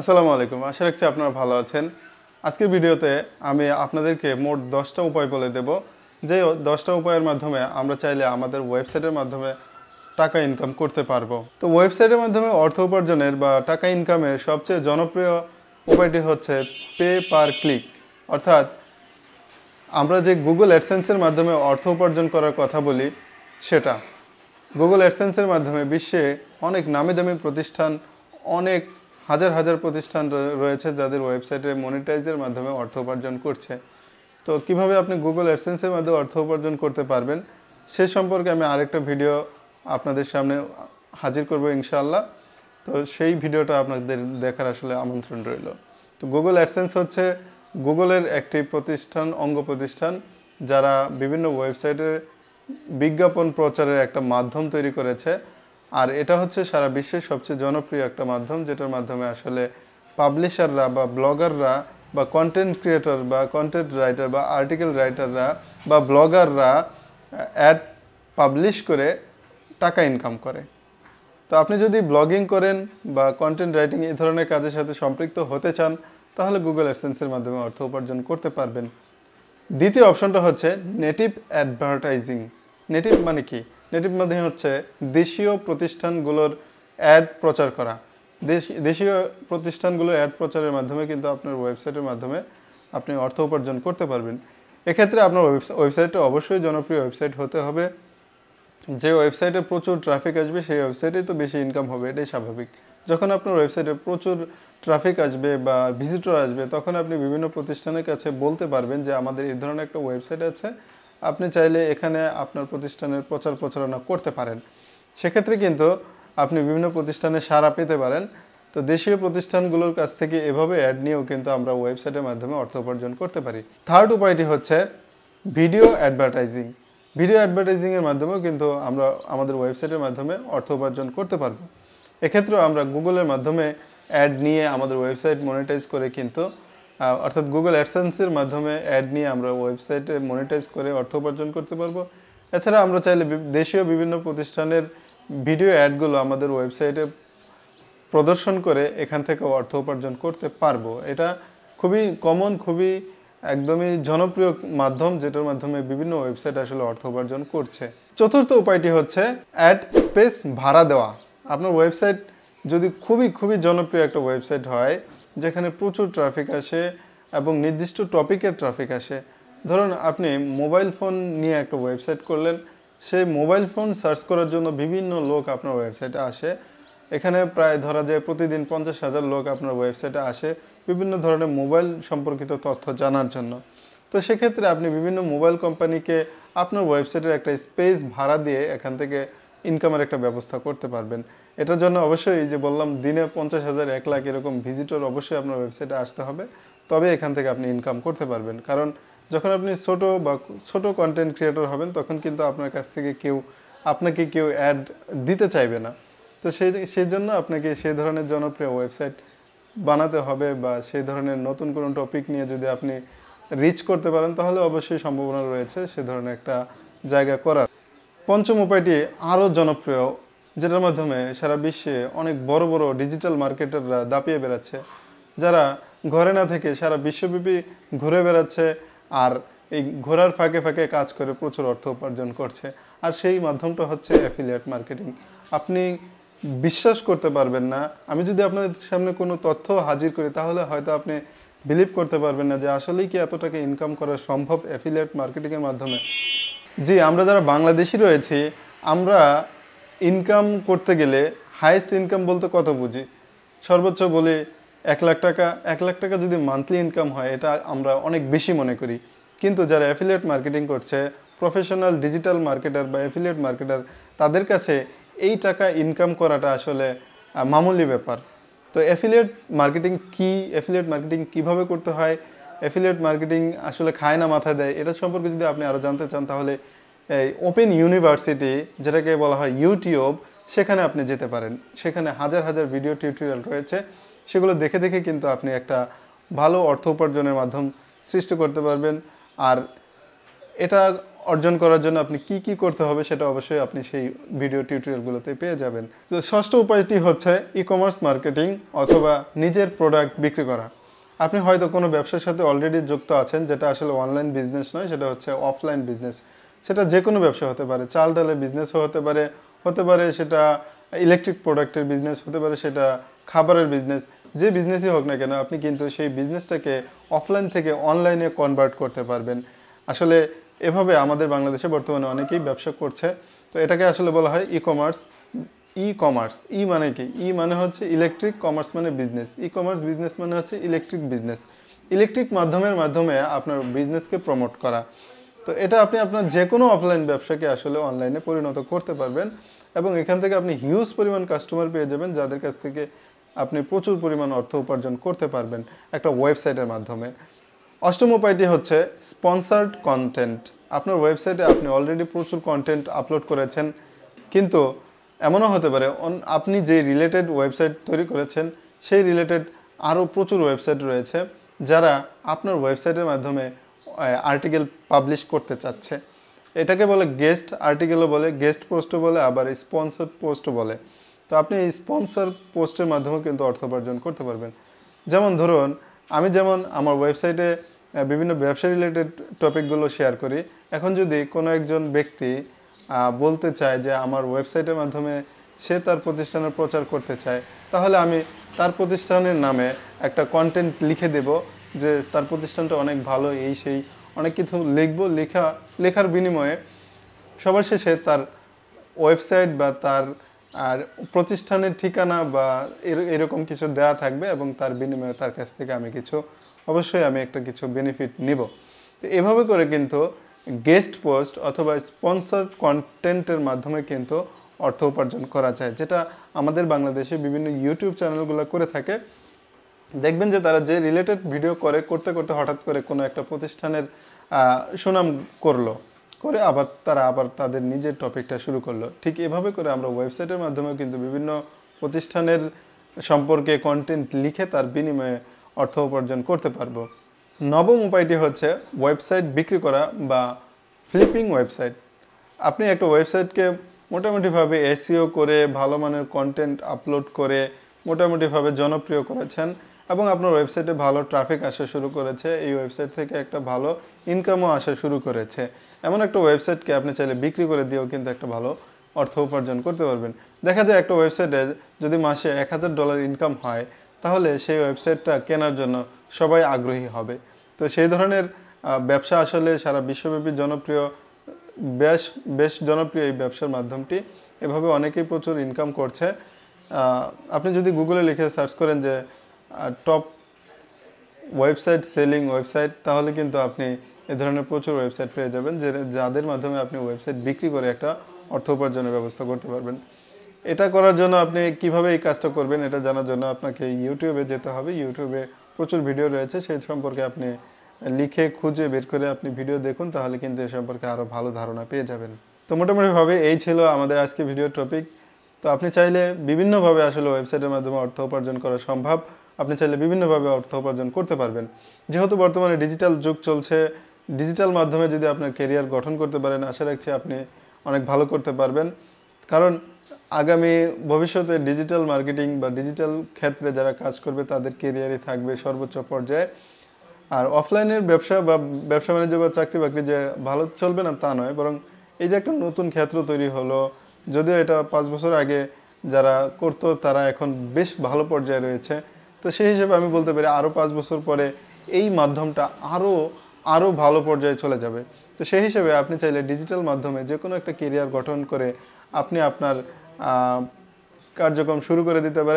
আসসালামু আলাইকুম আশা রাখছি আপনারা ভালো আছেন আজকের ভিডিওতে আমি আপনাদেরকে মোট দশটা উপায় বলে দেব যে দশটা উপায়ের মাধ্যমে আমরা চাইলে আমাদের ওয়েবসাইটের মাধ্যমে টাকা ইনকাম করতে পারবো তো ওয়েবসাইটের মাধ্যমে অর্থ উপার্জনের বা টাকা ইনকামের সবচেয়ে জনপ্রিয় উপায়টি হচ্ছে পে পার ক্লিক অর্থাৎ আমরা যে গুগল অ্যাডসেন্সের মাধ্যমে অর্থ উপার্জন করার কথা বলি সেটা গুগল অ্যাডসেন্সের মাধ্যমে বিশ্বে অনেক নামি দামি প্রতিষ্ঠান অনেক হাজার হাজার প্রতিষ্ঠান রয়েছে যাদের ওয়েবসাইটে মনিটাইজের মাধ্যমে অর্থ উপার্জন করছে তো কিভাবে আপনি গুগল অ্যাডসেন্সের মাধ্যমে অর্থ উপার্জন করতে পারবেন সে সম্পর্কে আমি আরেকটা ভিডিও আপনাদের সামনে হাজির করব ইনশাআল্লাহ তো সেই ভিডিওটা আপনাদের দেখার আসলে আমন্ত্রণ রইল তো গুগল অ্যাডসেন্স হচ্ছে গুগলের একটি প্রতিষ্ঠান অঙ্গ প্রতিষ্ঠান যারা বিভিন্ন ওয়েবসাইটে বিজ্ঞাপন প্রচারের একটা মাধ্যম তৈরি করেছে আর এটা হচ্ছে সারা বিশ্বের সবচেয়ে জনপ্রিয় একটা মাধ্যম যেটার মাধ্যমে আসলে পাবলিশাররা বা ব্লগাররা বা কন্টেন্ট ক্রিয়েটর বা কন্টেন্ট রাইটার বা আর্টিকেল রাইটাররা বা ব্লগাররা অ্যাড পাবলিশ করে টাকা ইনকাম করে তো আপনি যদি ব্লগিং করেন বা কন্টেন্ট রাইটিং এই ধরনের কাজের সাথে সম্পৃক্ত হতে চান তাহলে গুগল অ্যাডসেন্সের মাধ্যমে অর্থ উপার্জন করতে পারবেন দ্বিতীয় অপশনটা হচ্ছে নেটিভ অ্যাডভার্টাইজিং নেটিভ মানে কি নেটিভ মাধ্যমে হচ্ছে দেশীয় প্রতিষ্ঠানগুলোর অ্যাড প্রচার করা দেশীয় প্রতিষ্ঠানগুলো অ্যাড প্রচারের মাধ্যমে কিন্তু আপনার ওয়েবসাইটের মাধ্যমে আপনি অর্থ উপার্জন করতে পারবেন এক্ষেত্রে আপনার ওয়েবসাইটটা অবশ্যই জনপ্রিয় ওয়েবসাইট হতে হবে যে ওয়েবসাইটে প্রচুর ট্রাফিক আসবে সেই ওয়েবসাইটেই তো বেশি ইনকাম হবে এটাই স্বাভাবিক যখন আপনার ওয়েবসাইটে প্রচুর ট্রাফিক আসবে বা ভিজিটর আসবে তখন আপনি বিভিন্ন প্রতিষ্ঠানের কাছে বলতে পারবেন যে আমাদের এই ধরনের একটা ওয়েবসাইট আছে আপনি চাইলে এখানে আপনার প্রতিষ্ঠানের প্রচার প্রচারণা করতে পারেন সেক্ষেত্রে কিন্তু আপনি বিভিন্ন প্রতিষ্ঠানে সাড়া পেতে পারেন তো দেশীয় প্রতিষ্ঠানগুলোর কাছ থেকে এভাবে অ্যাড নিয়েও কিন্তু আমরা ওয়েবসাইটের মাধ্যমে অর্থ উপার্জন করতে পারি থার্ড উপায়টি হচ্ছে ভিডিও অ্যাডভার্টাইজিং ভিডিও অ্যাডভার্টাইজিংয়ের মাধ্যমেও কিন্তু আমরা আমাদের ওয়েবসাইটের মাধ্যমে অর্থ উপার্জন করতে পারবো এক্ষেত্রেও আমরা গুগলের মাধ্যমে অ্যাড নিয়ে আমাদের ওয়েবসাইট মনিটাইজ করে কিন্তু অর্থাৎ গুগল অ্যাডসেন্সের মাধ্যমে অ্যাড নিয়ে আমরা ওয়েবসাইটে মনিটাইজ করে অর্থ উপার্জন করতে পারবো এছাড়া আমরা চাইলে দেশীয় বিভিন্ন প্রতিষ্ঠানের ভিডিও অ্যাডগুলো আমাদের ওয়েবসাইটে প্রদর্শন করে এখান থেকে অর্থ উপার্জন করতে পারবো এটা খুবই কমন খুবই একদমই জনপ্রিয় মাধ্যম যেটার মাধ্যমে বিভিন্ন ওয়েবসাইট আসলে অর্থ উপার্জন করছে চতুর্থ উপায়টি হচ্ছে অ্যাড স্পেস ভাড়া দেওয়া আপনার ওয়েবসাইট যদি খুবই খুবই জনপ্রিয় একটা ওয়েবসাইট হয় যেখানে প্রচুর ট্রাফিক আসে এবং নির্দিষ্ট টপিকের ট্রাফিক আসে ধরুন আপনি মোবাইল ফোন নিয়ে একটা ওয়েবসাইট করলেন সেই মোবাইল ফোন সার্চ করার জন্য বিভিন্ন লোক আপনার ওয়েবসাইটে আসে এখানে প্রায় ধরা যায় প্রতিদিন পঞ্চাশ হাজার লোক আপনার ওয়েবসাইটে আসে বিভিন্ন ধরনের মোবাইল সম্পর্কিত তথ্য জানার জন্য তো সেক্ষেত্রে আপনি বিভিন্ন মোবাইল কোম্পানিকে আপনার ওয়েবসাইটের একটা স্পেস ভাড়া দিয়ে এখান থেকে ইনকামের একটা ব্যবস্থা করতে পারবেন এটার জন্য অবশ্যই যে বললাম দিনে পঞ্চাশ হাজার এক লাখ এরকম ভিজিটর অবশ্যই আপনার ওয়েবসাইটে আসতে হবে তবে এখান থেকে আপনি ইনকাম করতে পারবেন কারণ যখন আপনি ছোট বা ছোট কন্টেন্ট ক্রিয়েটর হবেন তখন কিন্তু আপনার কাছ থেকে কেউ আপনাকে কেউ অ্যাড দিতে চাইবে না তো সেই সেই জন্য আপনাকে সেই ধরনের জনপ্রিয় ওয়েবসাইট বানাতে হবে বা সেই ধরনের নতুন কোনো টপিক নিয়ে যদি আপনি রিচ করতে পারেন তাহলে অবশ্যই সম্ভাবনা রয়েছে সে ধরনের একটা জায়গা করার পঞ্চম উপায়টি আরও জনপ্রিয় যেটার মাধ্যমে সারা বিশ্বে অনেক বড় বড় ডিজিটাল মার্কেটাররা দাপিয়ে বেড়াচ্ছে যারা ঘরে না থেকে সারা বিশ্বব্যাপী ঘুরে বেড়াচ্ছে আর এই ঘোরার ফাঁকে ফাঁকে কাজ করে প্রচুর অর্থ উপার্জন করছে আর সেই মাধ্যমটা হচ্ছে অ্যাফিলিয়েট মার্কেটিং আপনি বিশ্বাস করতে পারবেন না আমি যদি আপনাদের সামনে কোনো তথ্য হাজির করি তাহলে হয়তো আপনি বিলিভ করতে পারবেন না যে আসলেই কি এত টাকা ইনকাম করা সম্ভব অ্যাফিলিয়েট মার্কেটিংয়ের মাধ্যমে জি আমরা যারা বাংলাদেশি রয়েছি আমরা ইনকাম করতে গেলে হাইয়েস্ট ইনকাম বলতে কত বুঝি সর্বোচ্চ বলে এক লাখ টাকা এক লাখ টাকা যদি মান্থলি ইনকাম হয় এটা আমরা অনেক বেশি মনে করি কিন্তু যারা অ্যাফিলিয়েট মার্কেটিং করছে প্রফেশনাল ডিজিটাল মার্কেটার বা অ্যাফিলিয়েট মার্কেটার তাদের কাছে এই টাকা ইনকাম করাটা আসলে মামুলি ব্যাপার তো অ্যাফিলিয়েট মার্কেটিং কি অ্যাফিলিয়েট মার্কেটিং কিভাবে করতে হয় অ্যাফিলিয়েট মার্কেটিং আসলে খায় না মাথায় দেয় এটা সম্পর্কে যদি আপনি আরও জানতে চান তাহলে এই ওপেন ইউনিভার্সিটি যেটাকে বলা হয় ইউটিউব সেখানে আপনি যেতে পারেন সেখানে হাজার হাজার ভিডিও টিউটোরিয়াল রয়েছে সেগুলো দেখে দেখে কিন্তু আপনি একটা ভালো অর্থ উপার্জনের মাধ্যম সৃষ্টি করতে পারবেন আর এটা অর্জন করার জন্য আপনি কি কি করতে হবে সেটা অবশ্যই আপনি সেই ভিডিও টিউটোরিয়ালগুলোতে পেয়ে যাবেন তো ষষ্ঠ উপায়টি হচ্ছে ই কমার্স মার্কেটিং অথবা নিজের প্রোডাক্ট বিক্রি করা আপনি হয়তো কোনো ব্যবসার সাথে অলরেডি যুক্ত আছেন যেটা আসলে অনলাইন বিজনেস নয় সেটা হচ্ছে অফলাইন বিজনেস সেটা যে কোনো ব্যবসা হতে পারে চাল ডালের বিজনেসও হতে পারে হতে পারে সেটা ইলেকট্রিক প্রোডাক্টের বিজনেস হতে পারে সেটা খাবারের বিজনেস যে বিজনেসই হোক না কেন আপনি কিন্তু সেই বিজনেসটাকে অফলাইন থেকে অনলাইনে কনভার্ট করতে পারবেন আসলে এভাবে আমাদের বাংলাদেশে বর্তমানে অনেকেই ব্যবসা করছে তো এটাকে আসলে বলা হয় ই কমার্স ই কমার্স ই মানে কি ই e মানে হচ্ছে ইলেকট্রিক কমার্স মানে বিজনেস ই কমার্স বিজনেস মানে হচ্ছে ইলেকট্রিক বিজনেস ইলেকট্রিক মাধ্যমের মাধ্যমে আপনার বিজনেসকে প্রমোট করা তো এটা আপনি আপনার যে কোনো অফলাইন ব্যবসাকে আসলে অনলাইনে পরিণত করতে পারবেন এবং এখান থেকে আপনি হিউজ পরিমাণ কাস্টমার পেয়ে যাবেন যাদের কাছ থেকে আপনি প্রচুর পরিমাণ অর্থ উপার্জন করতে পারবেন একটা ওয়েবসাইটের মাধ্যমে অষ্টম উপায়টি হচ্ছে স্পন্সার্ড কন্টেন্ট আপনার ওয়েবসাইটে আপনি অলরেডি প্রচুর কন্টেন্ট আপলোড করেছেন কিন্তু এমনও হতে পারে আপনি যে রিলেটেড ওয়েবসাইট তৈরি করেছেন সেই রিলেটেড আরও প্রচুর ওয়েবসাইট রয়েছে যারা আপনার ওয়েবসাইটের মাধ্যমে আর্টিকেল পাবলিশ করতে চাচ্ছে এটাকে বলে গেস্ট আর্টিকেলও বলে গেস্ট পোস্টও বলে আবার স্পন্সর পোস্টও বলে তো আপনি এই স্পন্সর পোস্টের মাধ্যমে কিন্তু অর্থ উপার্জন করতে পারবেন যেমন ধরুন আমি যেমন আমার ওয়েবসাইটে বিভিন্ন ব্যবসা রিলেটেড টপিকগুলো শেয়ার করি এখন যদি কোনো একজন ব্যক্তি বলতে চায় যে আমার ওয়েবসাইটের মাধ্যমে সে তার প্রতিষ্ঠানের প্রচার করতে চায় তাহলে আমি তার প্রতিষ্ঠানের নামে একটা কন্টেন্ট লিখে দেব যে তার প্রতিষ্ঠানটা অনেক ভালো এই সেই অনেক কিছু লিখবো লেখা লেখার বিনিময়ে সবার শেষে তার ওয়েবসাইট বা তার আর প্রতিষ্ঠানের ঠিকানা বা এরকম কিছু দেয়া থাকবে এবং তার বিনিময়ে তার কাছ থেকে আমি কিছু অবশ্যই আমি একটা কিছু বেনিফিট নিব তো এভাবে করে কিন্তু গেস্ট পোস্ট অথবা স্পন্সর কন্টেন্টের মাধ্যমে কিন্তু অর্থ উপার্জন করা যায় যেটা আমাদের বাংলাদেশে বিভিন্ন ইউটিউব চ্যানেলগুলো করে থাকে দেখবেন যে তারা যে রিলেটেড ভিডিও করে করতে করতে হঠাৎ করে কোনো একটা প্রতিষ্ঠানের সুনাম করলো করে আবার তারা আবার তাদের নিজের টপিকটা শুরু করলো ঠিক এভাবে করে আমরা ওয়েবসাইটের মাধ্যমেও কিন্তু বিভিন্ন প্রতিষ্ঠানের সম্পর্কে কন্টেন্ট লিখে তার বিনিময়ে অর্থ উপার্জন করতে পারবো নবম উপায়টি হচ্ছে ওয়েবসাইট বিক্রি করা বা ফ্লিপিং ওয়েবসাইট আপনি একটা ওয়েবসাইটকে মোটামুটিভাবে এসিও করে ভালো মানের কন্টেন্ট আপলোড করে মোটামুটিভাবে জনপ্রিয় করেছেন এবং আপনার ওয়েবসাইটে ভালো ট্রাফিক আসা শুরু করেছে এই ওয়েবসাইট থেকে একটা ভালো ইনকামও আসা শুরু করেছে এমন একটা ওয়েবসাইটকে আপনি চাইলে বিক্রি করে দিয়েও কিন্তু একটা ভালো অর্থ উপার্জন করতে পারবেন দেখা যায় একটা ওয়েবসাইটে যদি মাসে এক ডলার ইনকাম হয় তাহলে সেই ওয়েবসাইটটা কেনার জন্য সবাই আগ্রহী হবে তো সেই ধরনের ব্যবসা আসলে সারা বিশ্বব্যাপী জনপ্রিয় বেশ বেশ জনপ্রিয় এই ব্যবসার মাধ্যমটি এভাবে অনেকেই প্রচুর ইনকাম করছে আপনি যদি গুগলে লিখে সার্চ করেন যে টপ ওয়েবসাইট সেলিং ওয়েবসাইট তাহলে কিন্তু আপনি এ ধরনের প্রচুর ওয়েবসাইট পেয়ে যাবেন যে যাদের মাধ্যমে আপনি ওয়েবসাইট বিক্রি করে একটা অর্থ উপার্জনের ব্যবস্থা করতে পারবেন এটা করার জন্য আপনি কিভাবে এই কাজটা করবেন এটা জানার জন্য আপনাকে ইউটিউবে যেতে হবে ইউটিউবে প্রচুর ভিডিও রয়েছে সেই সম্পর্কে আপনি লিখে খুঁজে বের করে আপনি ভিডিও দেখুন তাহলে কিন্তু এ সম্পর্কে আরও ভালো ধারণা পেয়ে যাবেন তো মোটামুটিভাবে এই ছিল আমাদের আজকে ভিডিও টপিক তো আপনি চাইলে বিভিন্নভাবে আসলে ওয়েবসাইটের মাধ্যমে অর্থ উপার্জন করা সম্ভব আপনি চাইলে বিভিন্নভাবে অর্থ উপার্জন করতে পারবেন যেহেতু বর্তমানে ডিজিটাল যুগ চলছে ডিজিটাল মাধ্যমে যদি আপনার কেরিয়ার গঠন করতে পারেন আশা রাখছি আপনি অনেক ভালো করতে পারবেন কারণ আগামী ভবিষ্যতে ডিজিটাল মার্কেটিং বা ডিজিটাল ক্ষেত্রে যারা কাজ করবে তাদের কেরিয়ারই থাকবে সর্বোচ্চ পর্যায়ে আর অফলাইনের ব্যবসা বা ব্যবসা বাণিজ্য বা চাকরি বাকরি যে ভালো চলবে না তা নয় বরং এই যে একটা নতুন ক্ষেত্র তৈরি হলো যদিও এটা পাঁচ বছর আগে যারা করতো তারা এখন বেশ ভালো পর্যায়ে রয়েছে তো সেই হিসেবে আমি বলতে পারি আরও পাঁচ বছর পরে এই মাধ্যমটা আরও আরও ভালো পর্যায়ে চলে যাবে তো সেই হিসেবে আপনি চাইলে ডিজিটাল মাধ্যমে যে কোনো একটা কেরিয়ার গঠন করে আপনি আপনার কার্যক্রম শুরু করে দিতে পারে